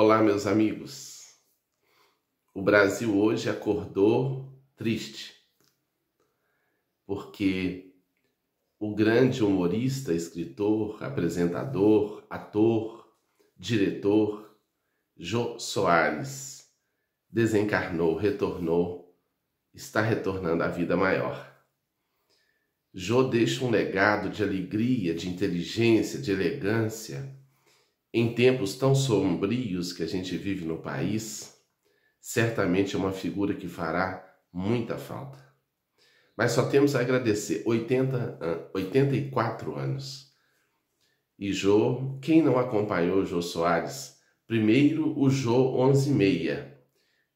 Olá, meus amigos. O Brasil hoje acordou triste, porque o grande humorista, escritor, apresentador, ator, diretor, Jô Soares, desencarnou, retornou, está retornando à vida maior. Jô deixa um legado de alegria, de inteligência, de elegância em tempos tão sombrios que a gente vive no país, certamente é uma figura que fará muita falta. Mas só temos a agradecer 80, 84 ah, anos. E Jô, quem não acompanhou Jô Soares? Primeiro o Jô 116.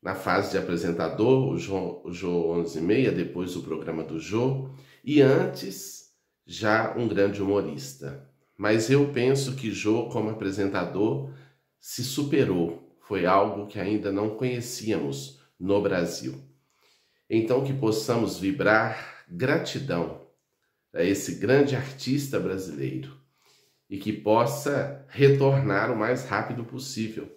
Na fase de apresentador, o Jô, o Jô 116, depois o programa do Jô. E antes, já um grande humorista. Mas eu penso que Jô, como apresentador, se superou. Foi algo que ainda não conhecíamos no Brasil. Então, que possamos vibrar gratidão a esse grande artista brasileiro e que possa retornar o mais rápido possível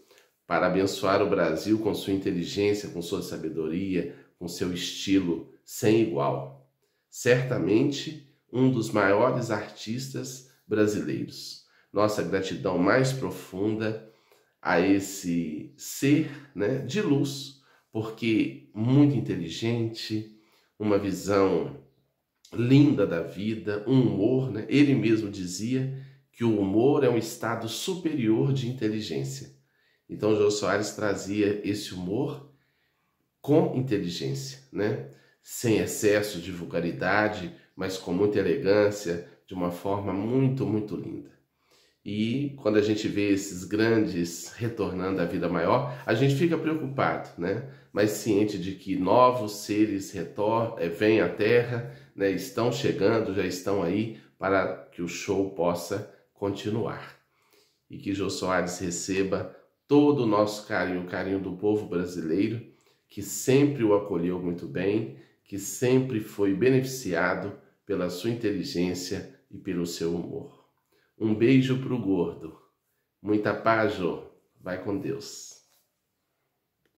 para abençoar o Brasil com sua inteligência, com sua sabedoria, com seu estilo sem igual. Certamente um dos maiores artistas brasileiros. Nossa gratidão mais profunda a esse ser né, de luz, porque muito inteligente, uma visão linda da vida, um humor, né? ele mesmo dizia que o humor é um estado superior de inteligência. Então, João Soares trazia esse humor com inteligência, né? sem excesso de vulgaridade, mas com muita elegância, de uma forma muito, muito linda. E quando a gente vê esses grandes retornando à vida maior, a gente fica preocupado, né? Mas ciente de que novos seres retor eh, vêm à Terra, né? estão chegando, já estão aí para que o show possa continuar. E que Jô Soares receba todo o nosso carinho, o carinho do povo brasileiro, que sempre o acolheu muito bem, que sempre foi beneficiado pela sua inteligência e pelo seu humor. Um beijo para o gordo. Muita paz, Jô. Vai com Deus.